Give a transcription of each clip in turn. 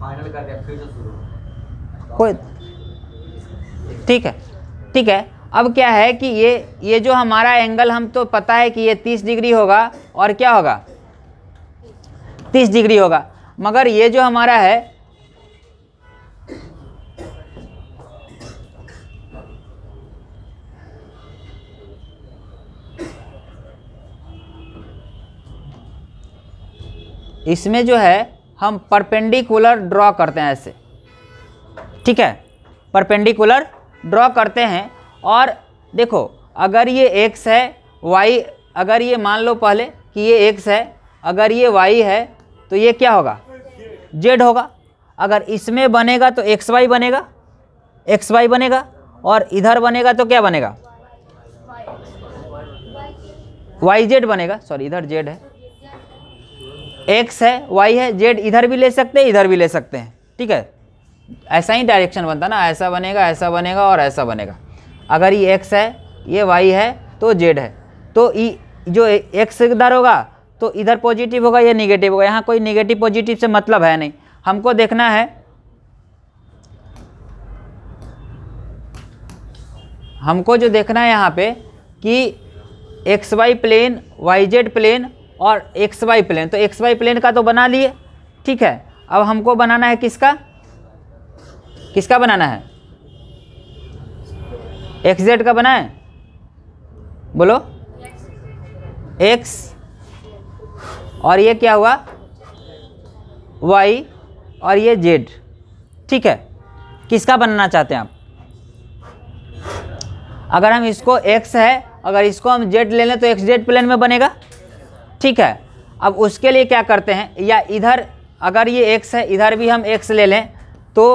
final कर दिया फिर से शुरू तो कोई ठीक है ठीक है अब क्या है कि ये ये जो हमारा एंगल हम तो पता है कि ये तीस डिग्री होगा और क्या होगा तीस डिग्री होगा मगर ये जो हमारा है इसमें जो है हम परपेंडिकुलर ड्रॉ करते हैं ऐसे ठीक है परपेंडिकुलर ड्रॉ करते हैं और देखो अगर ये एक्स है वाई अगर ये मान लो पहले कि ये एक्स है अगर ये वाई है तो ये क्या होगा जेड होगा अगर इसमें बनेगा तो एक्स वाई बनेगा एक्स वाई बनेगा और इधर बनेगा तो क्या बनेगा वाई जेड बनेगा सॉरी इधर जेड है एक्स है वाई है जेड इधर भी ले सकते हैं इधर भी ले सकते हैं ठीक है ऐसा ही डायरेक्शन बनता ना ऐसा बनेगा ऐसा बनेगा और ऐसा बनेगा अगर ये एक्स है ये वाई है तो जेड है तो ई जो एक्स इधर होगा तो इधर पॉजिटिव होगा या निगेटिव होगा यहाँ कोई निगेटिव पॉजिटिव से मतलब है नहीं हमको देखना है हमको जो देखना है यहाँ पे कि X Y plane Y Z plane और एक्स वाई प्लेन तो एक्स वाई प्लेन का तो बना लिए ठीक है अब हमको बनाना है किसका किसका बनाना है एक्स जेड का बनाए बोलो एक्स और ये क्या हुआ वाई और ये जेड ठीक है किसका बनाना चाहते हैं आप अगर हम इसको एक्स है अगर इसको हम जेड ले लें तो एक्स जेड प्लेन में बनेगा ठीक है अब उसके लिए क्या करते हैं या इधर अगर ये एक्स है इधर भी हम एक्स ले लें तो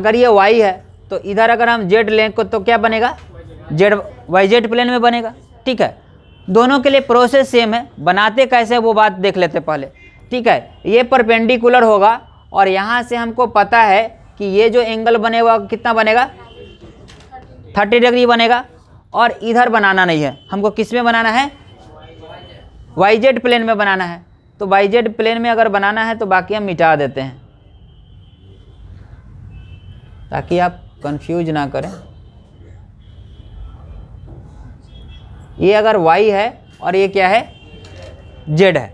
अगर ये वाई है तो इधर अगर हम जेड लें को तो क्या बनेगा जेड वाई जेड प्लेन में बनेगा ठीक है दोनों के लिए प्रोसेस सेम है बनाते कैसे वो बात देख लेते पहले ठीक है ये परपेंडिकुलर होगा और यहाँ से हमको पता है कि ये जो एंगल बनेगा कितना बनेगा थर्टी डिग्री बनेगा और इधर बनाना नहीं है हमको किस में बनाना है वाई जेड प्लेन में बनाना है तो वाई जेड प्लेन में अगर बनाना है तो बाकी हम मिटा देते हैं ताकि आप कंफ्यूज ना करें ये अगर वाई है और ये क्या है जेड है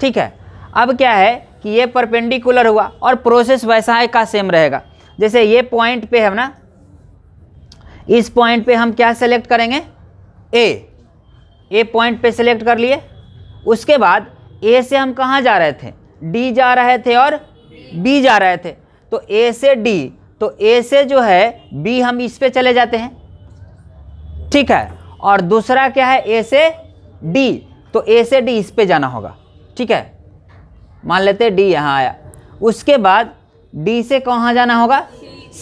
ठीक है अब क्या है कि ये परपेंडिकुलर हुआ और प्रोसेस वैसा है का सेम रहेगा जैसे ये पॉइंट पे है ना इस पॉइंट पे हम क्या सेलेक्ट करेंगे ए ए पॉइंट पे सेलेक्ट कर लिए उसके बाद ए से हम कहाँ जा रहे थे डी जा रहे थे और बी जा रहे थे तो ए से डी तो ए से जो है बी हम इस पे चले जाते हैं ठीक है और दूसरा क्या है ए से डी तो ए से डी इस पे जाना होगा ठीक है मान लेते डी यहाँ आया उसके बाद डी से कहाँ जाना होगा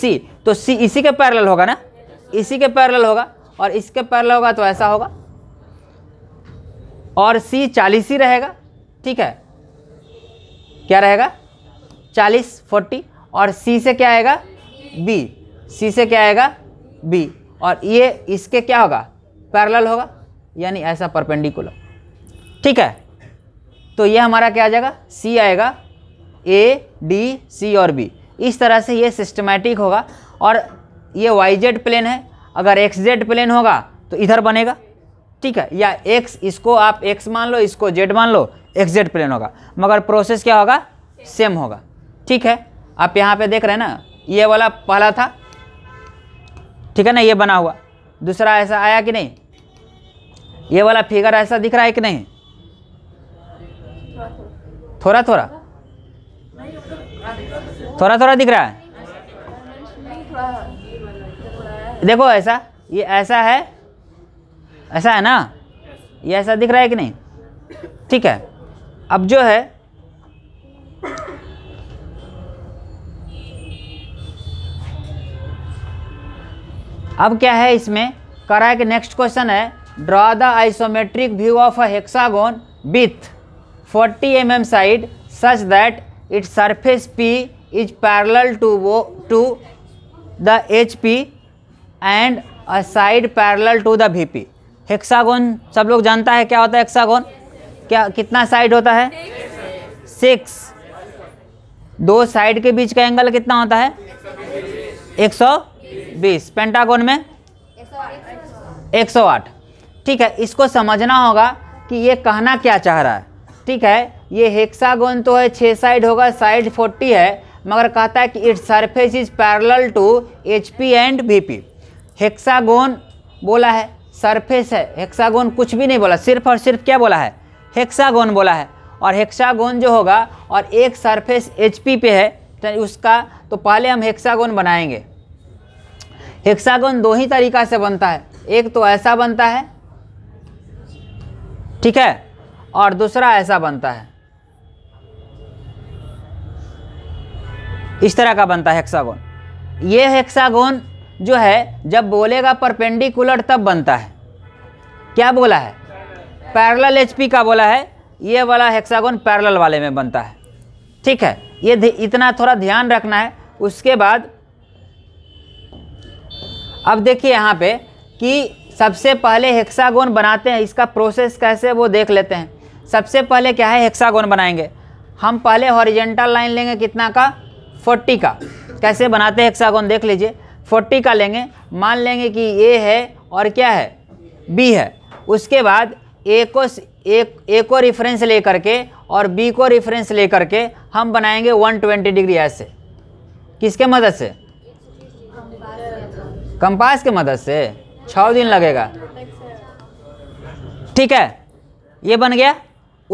सी तो सी इसी के पैरेलल होगा ना इसी के पैरेलल होगा और इसके पैरेलल होगा तो ऐसा होगा और सी चालीस ही रहेगा ठीक है क्या रहेगा चालीस फोर्टी और सी से क्या आएगा बी सी से क्या आएगा बी और ये इसके क्या होगा पैरेलल होगा यानी ऐसा परपेंडिकुलर ठीक है तो ये हमारा क्या आ जाएगा सी आएगा ए डी सी और बी इस तरह से ये सिस्टमेटिक होगा और ये वाई जेड प्लेन है अगर एक्स जेड प्लेन होगा तो इधर बनेगा ठीक है या एक्स इसको आप एक्स मान लो इसको जेड मान लो एक्स जेड प्लेन होगा मगर प्रोसेस क्या होगा सेम होगा ठीक है आप यहाँ पे देख रहे हैं ना ये वाला पहला था ठीक है ना ये बना हुआ दूसरा ऐसा आया कि नहीं ये वाला फिगर ऐसा दिख रहा है कि नहीं थोड़ा थोड़ा थोड़ा थोड़ा दिख रहा है देखो ऐसा ये ऐसा है ऐसा है ना ये ऐसा दिख रहा है कि नहीं ठीक है अब जो है अब क्या है इसमें करा रहा है कि नेक्स्ट क्वेश्चन है draw the isometric view of a hexagon with 40 M M side such that it's surface is parallel to वो to the H P and a side parallel to the the P hexagon सब लोग जानता है क्या होता है hexagon क्या कितना साइड होता है सिक्स दो साइड के बीच का एंगल कितना होता है एक सौ बीस पेंटागोन में एक सौ आठ ठीक है इसको समझना होगा कि ये कहना क्या चाह रहा है ठीक है ये हेक्सागोन तो है छः साइड होगा साइड फोर्टी है मगर कहता है कि it's surface is parallel to H P and V P hexagon बोला है सरफेस है हेक्सागोन कुछ भी नहीं बोला सिर्फ और सिर्फ क्या बोला है हेक्सागोन बोला है और हेक्सागोन जो होगा और एक सरफेस एच पे है तो उसका तो पहले हम हेक्सागोन बनाएंगे हेक्सागोन दो ही तरीका से बनता है एक तो ऐसा बनता है ठीक है और दूसरा ऐसा बनता है इस तरह का बनता है हेक्सागोन ये हेक्सागोन जो है जब बोलेगा परपेंडिकुलर तब बनता है क्या बोला है पैरल एच का बोला है ये वाला हेक्सागोन पैरल वाले में बनता है ठीक है ये इतना थोड़ा ध्यान रखना है उसके बाद अब देखिए यहाँ पे कि सबसे पहले हेक्सागोन बनाते हैं इसका प्रोसेस कैसे वो देख लेते हैं सबसे पहले क्या है हेक्सागोन बनाएंगे हम पहले हॉरिजेंटल लाइन लेंगे कितना का फोर्टी का कैसे बनाते हैं हेक्सागोन देख लीजिए फोर्टी का लेंगे मान लेंगे कि ए है और क्या है बी है उसके बाद ए को ए को रेफरेंस ले करके और बी को रेफरेंस ले करके हम बनाएंगे 120 डिग्री ऐसे किसके मदद से कंपास के मदद से छः दिन लगेगा ठीक है ये बन गया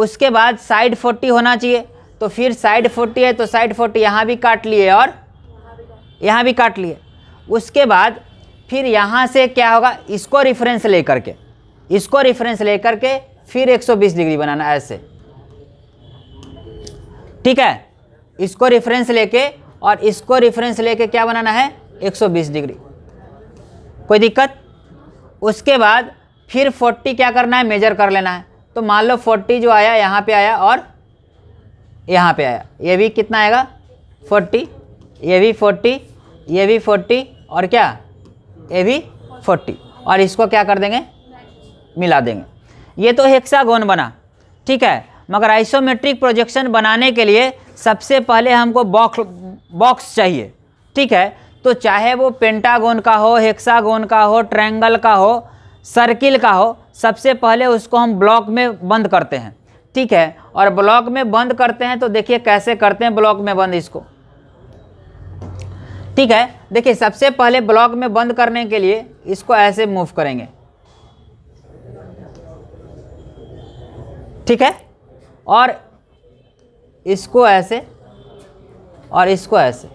उसके बाद साइड 40 होना चाहिए तो फिर साइड 40 है तो साइड 40 यहाँ भी काट लिए और यहाँ भी काट लिए उसके बाद फिर यहाँ से क्या होगा इसको रेफरेंस ले करके इसको रेफरेंस ले करके फिर 120 डिग्री बनाना ऐसे ठीक है इसको रेफरेंस लेके और इसको रेफरेंस लेके क्या बनाना है 120 डिग्री कोई दिक्कत उसके बाद फिर 40 क्या करना है मेजर कर लेना है तो मान लो 40 जो आया यहाँ पे आया और यहाँ पे आया ये भी कितना आएगा 40 ये भी 40 ये भी 40 और क्या ए भी फोर्टी और इसको क्या कर देंगे मिला देंगे ये तो हेक्सागोन बना ठीक है मगर आइसोमेट्रिक प्रोजेक्शन बनाने के लिए सबसे पहले हमको बॉक्स बॉक्स चाहिए ठीक है तो चाहे वो पेंटागोन का हो हेक्सागोन का हो ट्रायंगल का हो सर्किल का हो सबसे पहले उसको हम ब्लॉक में बंद करते हैं ठीक है और ब्लॉक में बंद करते हैं तो देखिए कैसे करते हैं ब्लॉक में बंद इसको ठीक है देखिए सबसे पहले ब्लॉक में बंद करने के लिए इसको ऐसे मूव करेंगे ठीक है और इसको ऐसे और इसको ऐसे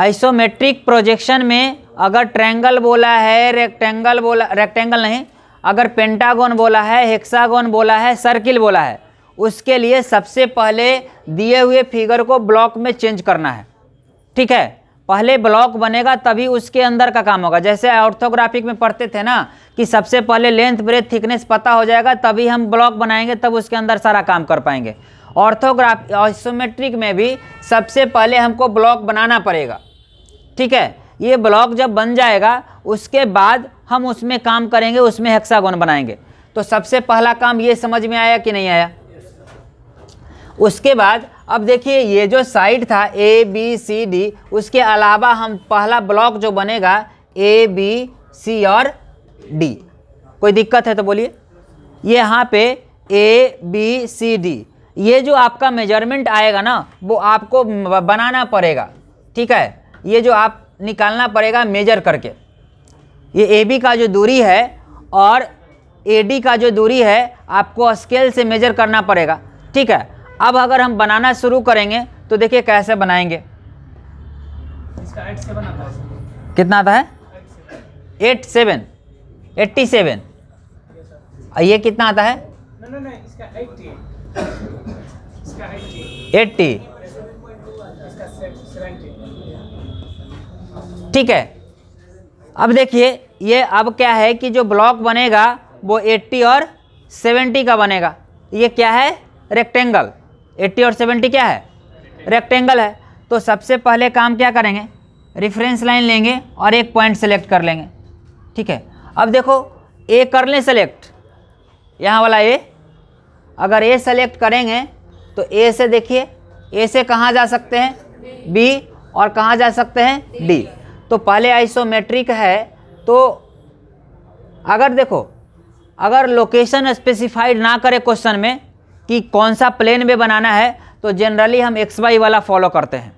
आइसोमेट्रिक प्रोजेक्शन में अगर ट्रैंगल बोला है रेक्टेंगल बोला रेक्टेंगल नहीं अगर पेंटागोन बोला है हेक्सागोन बोला है सर्किल बोला है उसके लिए सबसे पहले दिए हुए फिगर को ब्लॉक में चेंज करना है ठीक है पहले ब्लॉक बनेगा तभी उसके अंदर का काम होगा जैसे ऑर्थोग्राफिक में पढ़ते थे ना कि सबसे पहले लेंथ ब्रेथ थिकनेस पता हो जाएगा तभी हम ब्लॉक बनाएंगे तब उसके अंदर सारा काम कर पाएंगे ऑर्थोग्राफ ऑसोमेट्रिक में भी सबसे पहले हमको ब्लॉक बनाना पड़ेगा ठीक है ये ब्लॉक जब बन जाएगा उसके बाद हम उसमें काम करेंगे उसमें हेक्सागोन बनाएंगे तो सबसे पहला काम ये समझ में आया कि नहीं आया उसके बाद अब देखिए ये जो साइड था ए बी सी डी उसके अलावा हम पहला ब्लॉक जो बनेगा ए बी सी और डी कोई दिक्कत है तो बोलिए ये यहाँ पे ए बी सी डी ये जो आपका मेजरमेंट आएगा ना वो आपको बनाना पड़ेगा ठीक है ये जो आप निकालना पड़ेगा मेजर करके ये ए बी का जो दूरी है और ए डी का जो दूरी है आपको स्केल से मेजर करना पड़ेगा ठीक है अब अगर हम बनाना शुरू करेंगे तो देखिए कैसे बनाएंगे कितना आता है एट सेवन एट्टी सेवन ये कितना आता है एट्टी ठीक है अब देखिए ये अब क्या है कि जो ब्लॉक बनेगा वो 80 और 70 का बनेगा ये क्या है रेक्टेंगल एट्टी और सेवेंटी क्या है रेक्टेंगल है तो सबसे पहले काम क्या करेंगे रेफरेंस लाइन लेंगे और एक पॉइंट सेलेक्ट कर लेंगे ठीक है अब देखो ए कर लें सेलेक्ट यहाँ वाला ए अगर ए सेलेक्ट करेंगे तो ए से देखिए ए से कहाँ जा सकते हैं बी और कहाँ जा सकते हैं डी तो पहले आइसोमेट्रिक है तो अगर देखो अगर लोकेशन स्पेसिफाइड ना करे क्वेश्चन में कि कौन सा प्लेन में बनाना है तो जनरली हम एक्स वाई वाला फॉलो करते हैं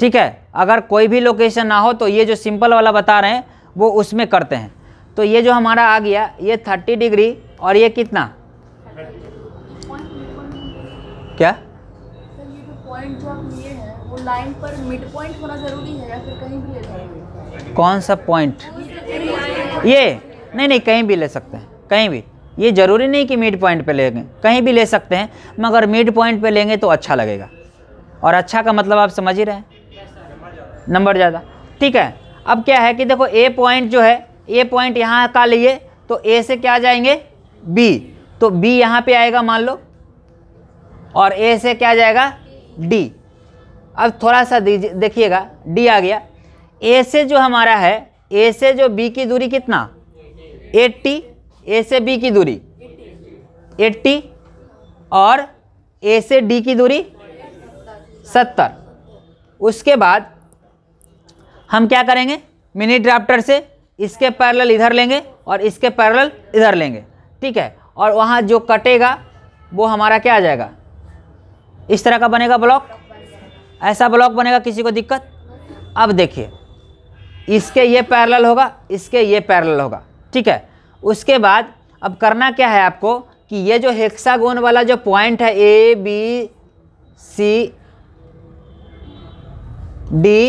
ठीक है अगर कोई भी लोकेशन ना हो तो ये जो सिंपल वाला बता रहे हैं वो उसमें करते हैं तो ये जो हमारा आ गया ये थर्टी डिग्री और ये कितना क्या कौन सा पॉइंट ये नहीं नहीं कहीं भी ले सकते हैं कहीं भी ये ज़रूरी नहीं कि मिड पॉइंट पे लेंगे कहीं भी ले सकते हैं मगर मिड पॉइंट पे लेंगे तो अच्छा लगेगा और अच्छा का मतलब आप समझ ही रहे हैं नंबर ज़्यादा ठीक है अब क्या है कि देखो ए पॉइंट जो है ए पॉइंट यहाँ का लिए तो ए से क्या जाएंगे बी तो बी यहाँ पे आएगा मान लो और ए से क्या जाएगा डी अब थोड़ा सा देखिएगा डी आ गया ए से जो हमारा है ए से जो बी की दूरी कितना एट्टी ए से बी की दूरी 80 और ए से डी की दूरी 70 उसके बाद हम क्या करेंगे मिनी ड्राफ्टर से इसके पैरल इधर लेंगे और इसके पैरल इधर लेंगे ठीक है और वहाँ जो कटेगा वो हमारा क्या आ जाएगा इस तरह का बनेगा ब्लॉक ऐसा ब्लॉक बनेगा किसी को दिक्कत अब देखिए इसके ये पैरल होगा इसके ये पैरल होगा ठीक है उसके बाद अब करना क्या है आपको कि ये जो हेक्सागोन वाला जो पॉइंट है A B C D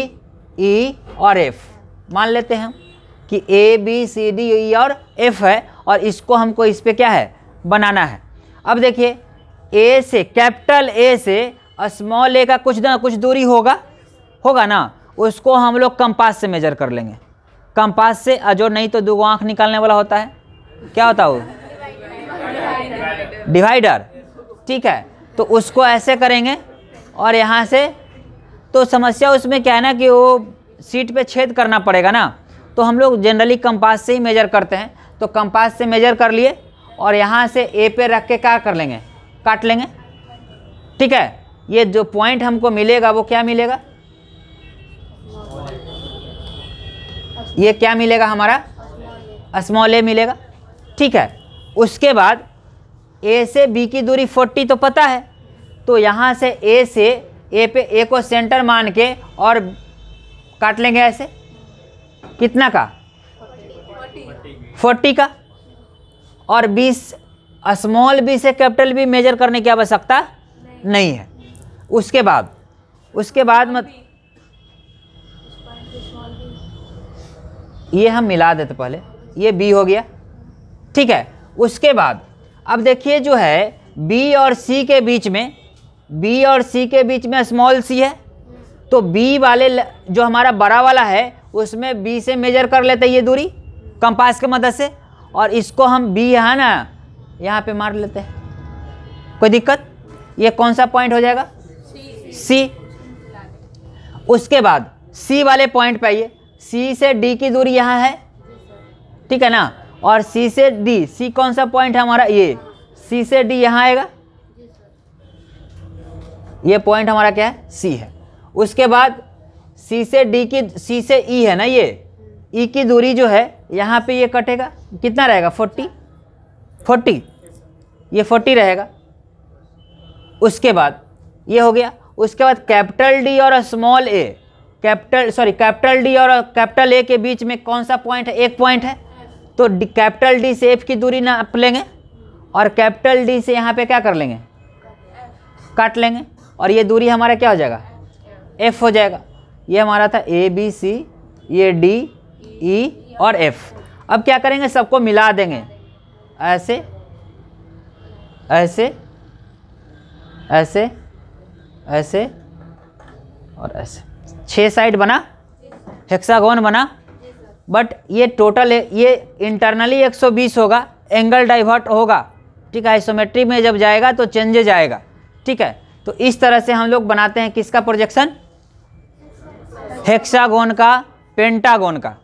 E e, और एफ मान लेते हैं कि ए बी सी डी ई और एफ है और इसको हमको इस पर क्या है बनाना है अब देखिए ए से कैपिटल ए से स्मॉल ए का कुछ ना कुछ दूरी होगा होगा ना उसको हम लोग कंपास से मेजर कर लेंगे कंपास से जो नहीं तो दो आँख निकालने वाला होता है क्या होता हो डिवाइडर ठीक है तो उसको ऐसे करेंगे और यहाँ से तो समस्या उसमें क्या है ना कि वो सीट पे छेद करना पड़ेगा ना तो हम लोग जनरली कंपास से ही मेजर करते हैं तो कंपास से मेजर कर लिए और यहाँ से ए पे रख के क्या कर लेंगे काट लेंगे ठीक है ये जो पॉइंट हमको मिलेगा वो क्या मिलेगा ये क्या मिलेगा हमारा स्मॉल ए मिलेगा ठीक है उसके बाद ए से बी की दूरी 40 तो पता है तो यहाँ से ए से ए पे ए को सेंटर मान के और काट लेंगे ऐसे कितना का 40 का और बी स्मॉल बी से कैपिटल बी मेजर करने की आवश्यकता नहीं।, नहीं है उसके बाद उसके बाद मत ये हम मिला देते पहले ये बी हो गया ठीक है उसके बाद अब देखिए जो है बी और सी के बीच में बी और सी के बीच में स्मॉल सी है तो बी वाले जो हमारा बड़ा वाला है उसमें बी से मेजर कर लेते हैं ये दूरी कंपास की मदद से और इसको हम बी यहाँ ना यहाँ पे मार लेते हैं कोई दिक्कत ये कौन सा पॉइंट हो जाएगा सी उसके बाद सी वाले पॉइंट पे आइए सी से डी की दूरी यहाँ है ठीक है ना और सी से डी सी कौन सा पॉइंट है हमारा ये सी से डी यहाँ आएगा ये पॉइंट हमारा क्या है सी है उसके बाद सी से डी की सी से ई e है ना ये ई e की दूरी जो है यहाँ पे ये कटेगा कितना रहेगा फोर्टी फोर्टी ये फोर्टी रहेगा उसके बाद ये हो गया उसके बाद कैपिटल डी और small A capital sorry capital D और कैपिटल ए के बीच में कौन सा पॉइंट है एक पॉइंट है तो कैपिटल डी से एफ की दूरी ना आप लेंगे और कैपिटल डी से यहाँ पे क्या कर लेंगे काट लेंगे और ये दूरी हमारा क्या हो जाएगा एफ हो जाएगा ये हमारा था ए बी सी ये डी ई e, और एफ अब क्या करेंगे सबको मिला देंगे ऐसे ऐसे ऐसे ऐसे और ऐसे छः साइड बना हेक्सागोन बना बट ये टोटल ये इंटरनली 120 होगा एंगल डाइवर्ट होगा ठीक है आइसोमेट्री में जब जाएगा तो चेंजेज आएगा ठीक है तो इस तरह से हम लोग बनाते हैं किसका प्रोजेक्शन हेक्सागोन का पेंटागोन का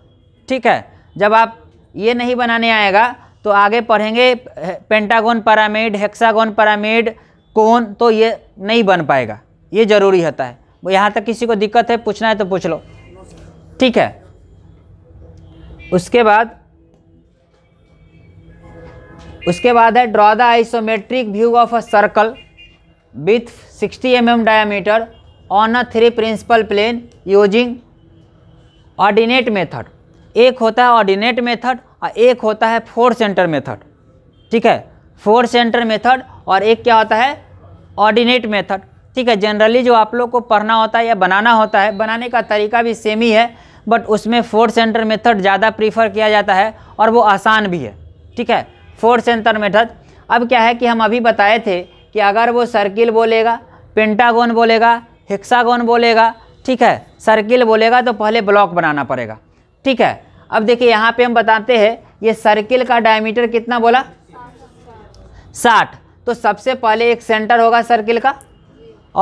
ठीक है जब आप ये नहीं बनाने आएगा तो आगे पढ़ेंगे पेंटागोन पैरामिड हेक्सागोन पैरामिड कौन तो ये नहीं बन पाएगा ये ज़रूरी होता है यहाँ तक किसी को दिक्कत है पूछना है तो पूछ लो ठीक है उसके बाद उसके बाद है draw the isometric view of a circle with 60 M M diameter on a three principal plane using ordinate method एक होता है ऑर्डिनेट मेथड और एक होता है फोर सेंटर मेथड ठीक है फोर सेंटर मेथड और एक क्या होता है ऑर्डिनेट मेथड ठीक है जनरली जो आप लोग को पढ़ना होता है या बनाना होता है बनाने का तरीका भी सेम ही है बट उसमें फोर्थ सेंटर मेथड ज़्यादा प्रीफर किया जाता है और वो आसान भी है ठीक है फोर्थ सेंटर मेथड अब क्या है कि हम अभी बताए थे कि अगर वो सर्किल बोलेगा पेंटागोन बोलेगा हिक्सागोन बोलेगा ठीक है सर्किल बोलेगा तो पहले ब्लॉक बनाना पड़ेगा ठीक है अब देखिए यहाँ पे हम बताते हैं ये सर्किल का डायमीटर कितना बोला साठ तो सबसे पहले एक सेंटर होगा सर्किल का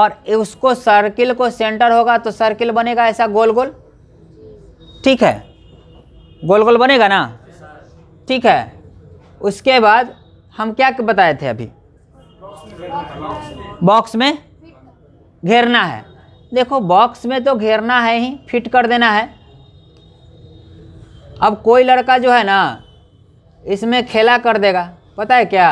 और उसको सर्किल को सेंटर होगा तो सर्किल बनेगा ऐसा गोल गोल ठीक है गोल गोल बनेगा ना ठीक है उसके बाद हम क्या बताए थे अभी बॉक्स में घेरना है देखो बॉक्स में तो घेरना है ही फिट कर देना है अब कोई लड़का जो है ना इसमें खेला कर देगा पता है क्या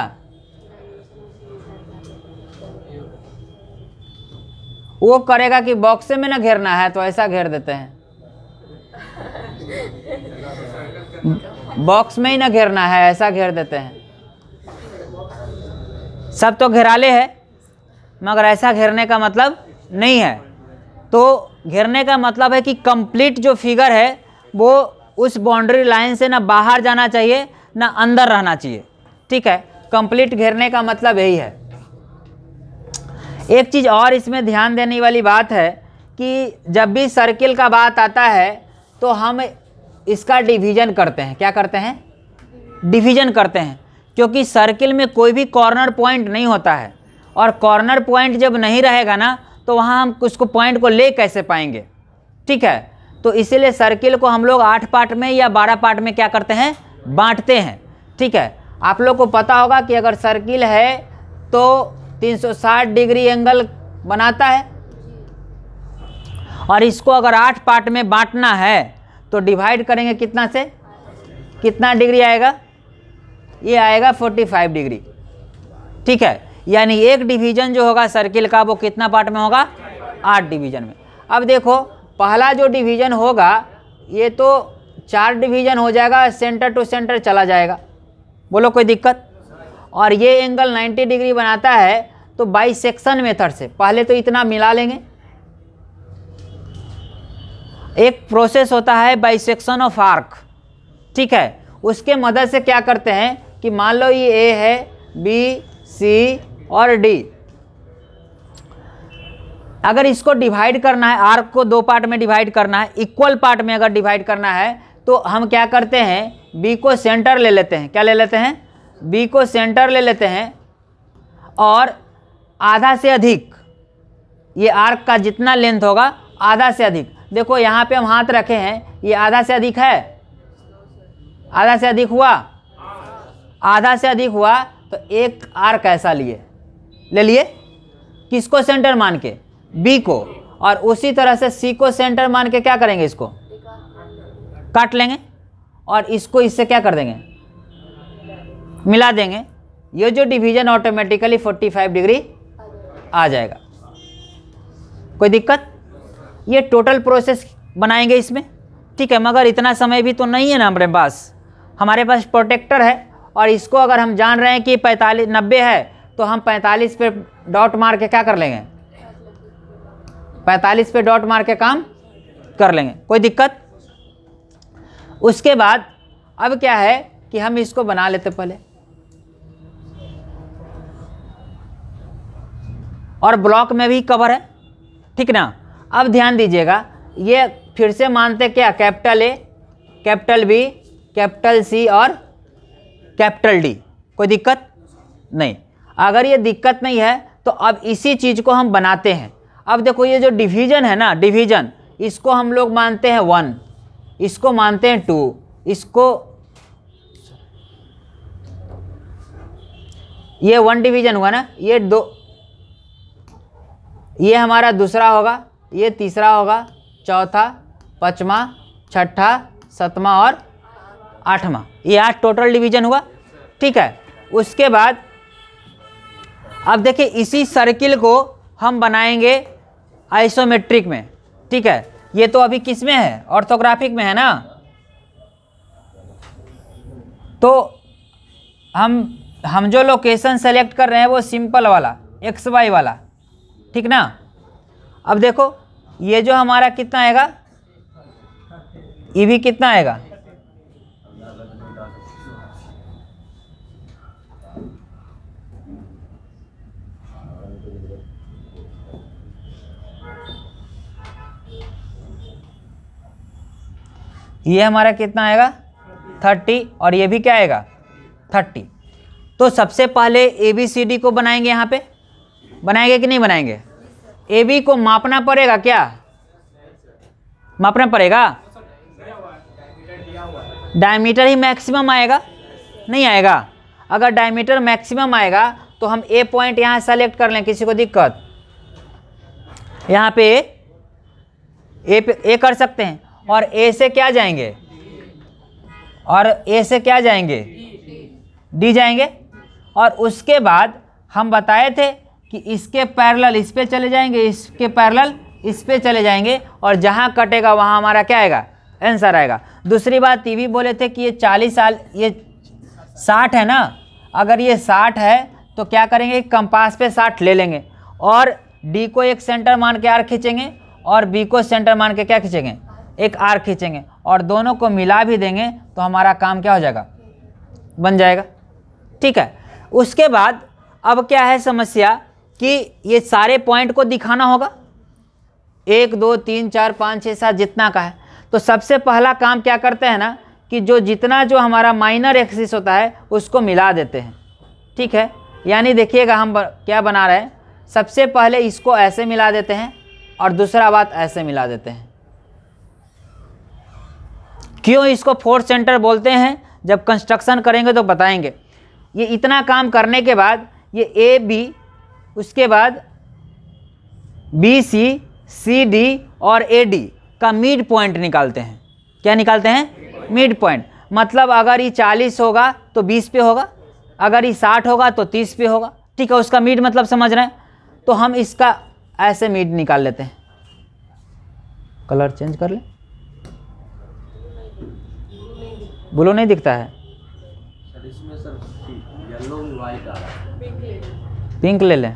वो करेगा कि बॉक्स में ना घेरना है तो ऐसा घेर देते हैं बॉक्स में ही ना घेरना है ऐसा घेर देते हैं सब तो घेराले है मगर ऐसा घेरने का मतलब नहीं है तो घेरने का मतलब है कि कंप्लीट जो फिगर है वो उस बाउंड्री लाइन से ना बाहर जाना चाहिए ना अंदर रहना चाहिए ठीक है कंप्लीट घेरने का मतलब यही है एक चीज़ और इसमें ध्यान देने वाली बात है कि जब भी सर्किल का बात आता है तो हम इसका डिवीजन करते हैं क्या करते हैं डिवीजन करते हैं क्योंकि सर्किल में कोई भी कॉर्नर पॉइंट नहीं होता है और कॉर्नर पॉइंट जब नहीं रहेगा ना तो वहाँ हम उसको पॉइंट को ले कैसे पाएंगे ठीक है तो इसीलिए सर्किल को हम लोग आठ पार्ट में या बारह पार्ट में क्या करते हैं बांटते हैं ठीक है आप लोग को पता होगा कि अगर सर्किल है तो 360 डिग्री एंगल बनाता है और इसको अगर आठ पार्ट में बांटना है तो डिवाइड करेंगे कितना से कितना डिग्री आएगा ये आएगा 45 डिग्री ठीक है यानी एक डिवीजन जो होगा सर्किल का वो कितना पार्ट में होगा आठ डिवीजन में अब देखो पहला जो डिवीजन होगा ये तो चार डिवीजन हो जाएगा सेंटर टू सेंटर चला जाएगा बोलो कोई दिक्कत और ये एंगल 90 डिग्री बनाता है तो बाई सेक्शन मेथड से पहले तो इतना मिला लेंगे एक प्रोसेस होता है बाइसेक्शन ऑफ आर्क ठीक है उसके मदद से क्या करते हैं कि मान लो ये ए है बी सी और डी अगर इसको डिवाइड करना है आर्क को दो पार्ट में डिवाइड करना है इक्वल पार्ट में अगर डिवाइड करना है तो हम क्या करते हैं बी को सेंटर ले लेते हैं क्या ले लेते हैं बी को सेंटर ले लेते हैं और आधा से अधिक ये आर्क का जितना लेंथ होगा आधा से अधिक देखो यहाँ पे हम हाथ रखे हैं ये आधा से अधिक है आधा से अधिक हुआ आधा से अधिक हुआ तो एक आर कैसा लिए ले लिए किसको सेंटर मान के बी को और उसी तरह से सी को सेंटर मान के क्या करेंगे इसको काट लेंगे और इसको इससे क्या कर देंगे मिला देंगे ये जो डिवीजन ऑटोमेटिकली 45 डिग्री आ जाएगा कोई दिक्कत ये टोटल प्रोसेस बनाएंगे इसमें ठीक है मगर इतना समय भी तो नहीं है ना हमारे पास हमारे पास प्रोटेक्टर है और इसको अगर हम जान रहे हैं कि पैंतालीस नब्बे है तो हम पैंतालीस पे डॉट मार के क्या कर लेंगे पैंतालीस पे डॉट मार के काम कर लेंगे कोई दिक्कत उसके बाद अब क्या है कि हम इसको बना लेते पहले और ब्लॉक में भी कवर है ठीक ना अब ध्यान दीजिएगा ये फिर से मानते क्या capital A capital B capital C और कैपिटल डी कोई दिक्कत नहीं अगर ये दिक्कत नहीं है तो अब इसी चीज़ को हम बनाते हैं अब देखो ये जो डिवीज़न है ना डिवीज़न इसको हम लोग मानते हैं वन इसको मानते हैं टू इसको ये वन डिवीज़न हुआ ना ये दो ये हमारा दूसरा होगा ये तीसरा होगा चौथा पचमा छठा सतवा और आठवा ये आठ टोटल डिवीजन हुआ ठीक है उसके बाद अब देखिए इसी सर्किल को हम बनाएंगे आइसोमेट्रिक में ठीक है ये तो अभी किस में है ऑर्थोग्राफिक में है ना तो हम हम जो लोकेशन सेलेक्ट कर रहे हैं वो सिंपल वाला एक्स वाई वाला ठीक ना अब देखो ये जो हमारा कितना आएगा ये भी कितना आएगा ये हमारा कितना आएगा थर्टी और ये भी क्या आएगा थर्टी तो सबसे पहले ए बी सी डी को बनाएंगे यहाँ पे बनाएंगे कि नहीं बनाएंगे ए बी को मापना पड़ेगा क्या मापना पड़ेगा डायमीटर ही मैक्सिमम आएगा नहीं आएगा अगर डायमीटर मैक्सिमम आएगा तो हम ए पॉइंट यहाँ सेलेक्ट कर लें किसी को दिक्कत यहाँ पे ए पे ए कर सकते हैं और ए से क्या जाएंगे और ए से क्या जाएंगे डी जाएंगे और उसके बाद हम बताए थे कि इसके पैरल इस पर चले जाएंगे इसके पैरल इस पर चले जाएंगे और जहाँ कटेगा वहाँ हमारा क्या आएगा आंसर आएगा दूसरी बात ये भी बोले थे कि ये चालीस साल ये साठ है ना अगर ये साठ है तो क्या करेंगे कंपास पे साठ ले लेंगे और डी को एक सेंटर मान के आर खींचेंगे और बी को सेंटर मान के क्या खींचेंगे एक आर खींचेंगे और दोनों को मिला भी देंगे तो हमारा काम क्या हो जाएगा बन जाएगा ठीक है उसके बाद अब क्या है समस्या कि ये सारे पॉइंट को दिखाना होगा एक दो तीन चार पाँच छः सात जितना का है तो सबसे पहला काम क्या करते हैं ना कि जो जितना जो हमारा माइनर एक्सिस होता है उसको मिला देते हैं ठीक है यानी देखिएगा हम क्या बना रहे हैं सबसे पहले इसको ऐसे मिला देते हैं और दूसरा बात ऐसे मिला देते हैं क्यों इसको फोर्थ सेंटर बोलते हैं जब कंस्ट्रक्शन करेंगे तो बताएंगे ये इतना काम करने के बाद ये ए बी उसके बाद बी सी सी डी और ए डी का मिड पॉइंट निकालते हैं क्या निकालते हैं मिड पॉइंट मतलब अगर ये चालीस होगा तो बीस पे होगा अगर ये साठ होगा तो तीस पे होगा ठीक है उसका मिड मतलब समझ रहे हैं तो हम इसका ऐसे मिड निकाल लेते हैं कलर चेंज कर लें बोलो नहीं दिखता है पिंक ले लें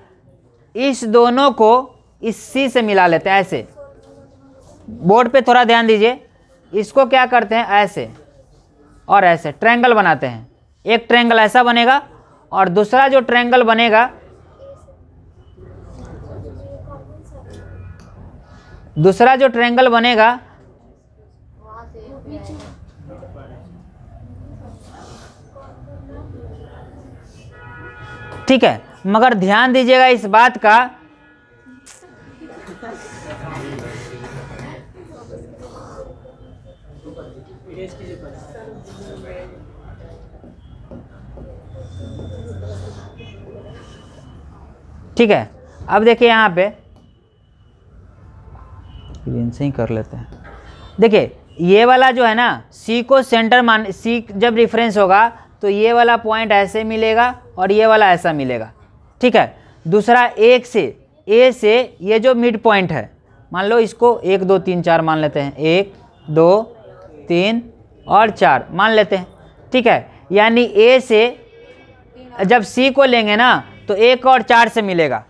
इस दोनों को इस सी से मिला लेते हैं ऐसे बोर्ड पे थोड़ा ध्यान दीजिए इसको क्या करते हैं ऐसे और ऐसे ट्रैंगल बनाते हैं एक ट्रैंगल ऐसा बनेगा और दूसरा जो ट्रैंगल बनेगा दूसरा जो ट्रैंगल बनेगा ठीक है मगर ध्यान दीजिएगा इस बात का ठीक है अब देखिए यहाँ पे से ही कर लेते हैं देखिए ये वाला जो है ना सी को सेंटर मान सी जब रिफरेंस होगा तो ये वाला पॉइंट ऐसे मिलेगा और ये वाला ऐसा मिलेगा ठीक है दूसरा एक से ए से ये जो मिड पॉइंट है मान लो इसको एक दो तीन चार मान लेते हैं एक दो तीन और चार मान लेते हैं ठीक है यानी ए से जब सी को लेंगे ना तो एक और चार से मिलेगा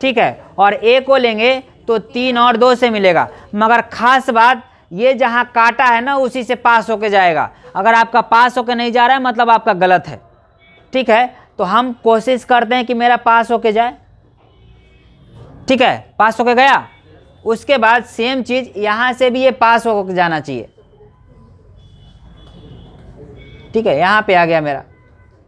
ठीक है और ए को लेंगे तो तीन और दो से मिलेगा मगर खास बात ये जहाँ काटा है ना उसी से पास होके जाएगा अगर आपका पास होके नहीं जा रहा है मतलब आपका गलत है ठीक है तो हम कोशिश करते हैं कि मेरा पास होके जाए ठीक है पास होके गया उसके बाद सेम चीज़ यहाँ से भी ये पास हो जाना चाहिए ठीक है यहाँ पे आ गया मेरा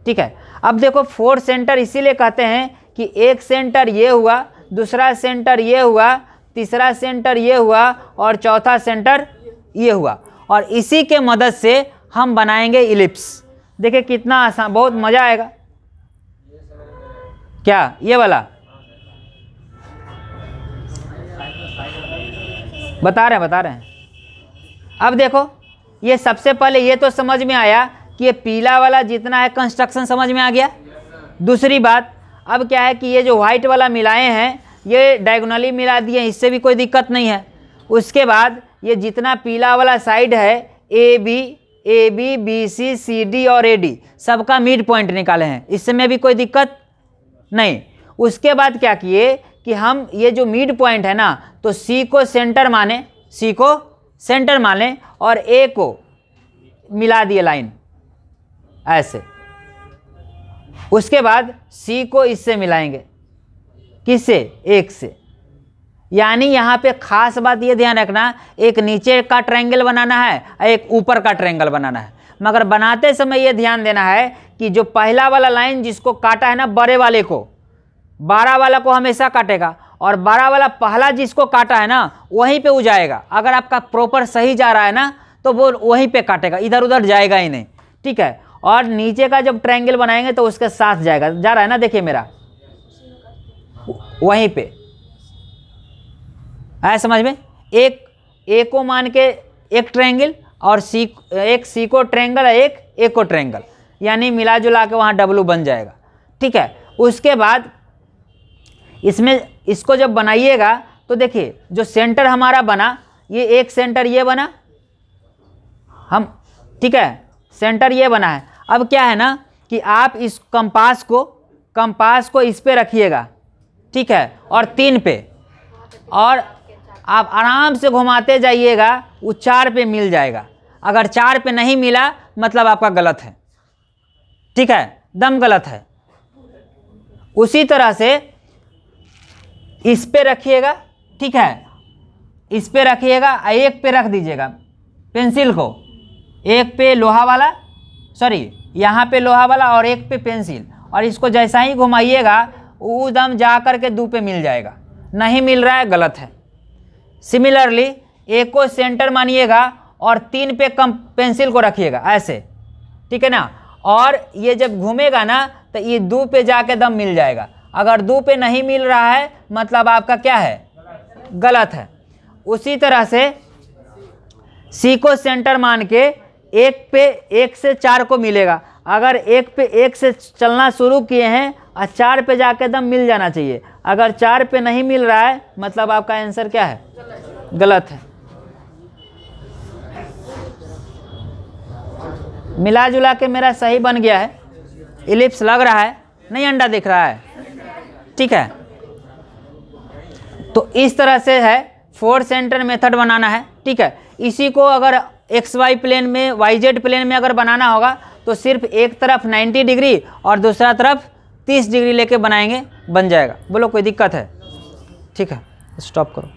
ठीक है अब देखो फोर सेंटर इसीलिए कहते हैं कि एक सेंटर ये हुआ दूसरा सेंटर ये हुआ तीसरा सेंटर ये हुआ और चौथा सेंटर ये हुआ और इसी के मदद से हम बनाएंगे इलिप्स देखिए कितना आसान बहुत मज़ा आएगा क्या ये वाला बता रहे हैं बता रहे हैं अब देखो ये सबसे पहले ये तो समझ में आया कि ये पीला वाला जितना है कंस्ट्रक्शन समझ में आ गया दूसरी बात अब क्या है कि ये जो व्हाइट वाला मिलाए हैं ये डायगोनली मिला दिए इससे भी कोई दिक्कत नहीं है उसके बाद ये जितना पीला वाला साइड है A B A B B C C D और ए डी सबका मिड पॉइंट निकाले हैं इससे में भी कोई दिक्कत नहीं उसके बाद क्या किए कि हम ये जो मिड पॉइंट है ना तो सी को सेंटर माने सी को सेंटर माने और ए को मिला दिए लाइन ऐसे उसके बाद सी को इससे मिलाएंगे किससे एक से यानी यहाँ पे खास बात ये ध्यान रखना एक नीचे का ट्रायंगल बनाना है एक ऊपर का ट्रायंगल बनाना है मगर बनाते समय ये ध्यान देना है कि जो पहला वाला लाइन जिसको काटा है ना बड़े वाले को बारह वाला को हमेशा काटेगा और बारह वाला पहला जिसको काटा है ना वहीं पे जाएगा अगर आपका प्रॉपर सही जा रहा है ना तो वो वहीं पे काटेगा इधर उधर जाएगा ही नहीं ठीक है और नीचे का जब ट्रायंगल बनाएंगे तो उसके साथ जाएगा जा रहा है ना देखिए मेरा वहीं पे आया समझ में एक ए को मान के एक ट्रायंगल और सी एक सी को ट्रेंगल एक एको ट्रेंगल यानी मिला जुला के वहाँ डब्लू बन जाएगा ठीक है उसके बाद इसमें इसको जब बनाइएगा तो देखिए जो सेंटर हमारा बना ये एक सेंटर ये बना हम ठीक है सेंटर ये बना है अब क्या है ना कि आप इस कंपास को कंपास को इस पे रखिएगा ठीक है और तीन पे और आप आराम से घुमाते जाइएगा वो चार पे मिल जाएगा अगर चार पे नहीं मिला मतलब आपका गलत है ठीक है दम गलत है उसी तरह से इस पे रखिएगा ठीक है इस पे रखिएगा एक पे रख दीजिएगा पेंसिल को एक पे लोहा वाला सॉरी यहाँ पे लोहा वाला और एक पे पेंसिल और इसको जैसा ही घुमाइएगा वो दम जा कर के दो पे मिल जाएगा नहीं मिल रहा है गलत है सिमिलरली एक को सेंटर मानिएगा और तीन पे कम पेंसिल को रखिएगा ऐसे ठीक है ना और ये जब घूमेगा ना तो ये दो पे जाके दम मिल जाएगा अगर दो पे नहीं मिल रहा है मतलब आपका क्या है गलत है उसी तरह से सी को सेंटर मान के एक पे एक से चार को मिलेगा अगर एक पे एक से चलना शुरू किए हैं और चार पे जाके दम मिल जाना चाहिए अगर चार पे नहीं मिल रहा है मतलब आपका आंसर क्या है गलत है मिला जुला के मेरा सही बन गया है इलिप्स लग रहा है नहीं अंडा दिख रहा है ठीक है तो इस तरह से है फोर सेंटर मेथड बनाना है ठीक है इसी को अगर एक्स वाई प्लेन में वाई जेड प्लेन में अगर बनाना होगा तो सिर्फ एक तरफ 90 डिग्री और दूसरा तरफ तीस डिग्री लेके बनाएंगे बन जाएगा बोलो कोई दिक्कत है ठीक है स्टॉप करो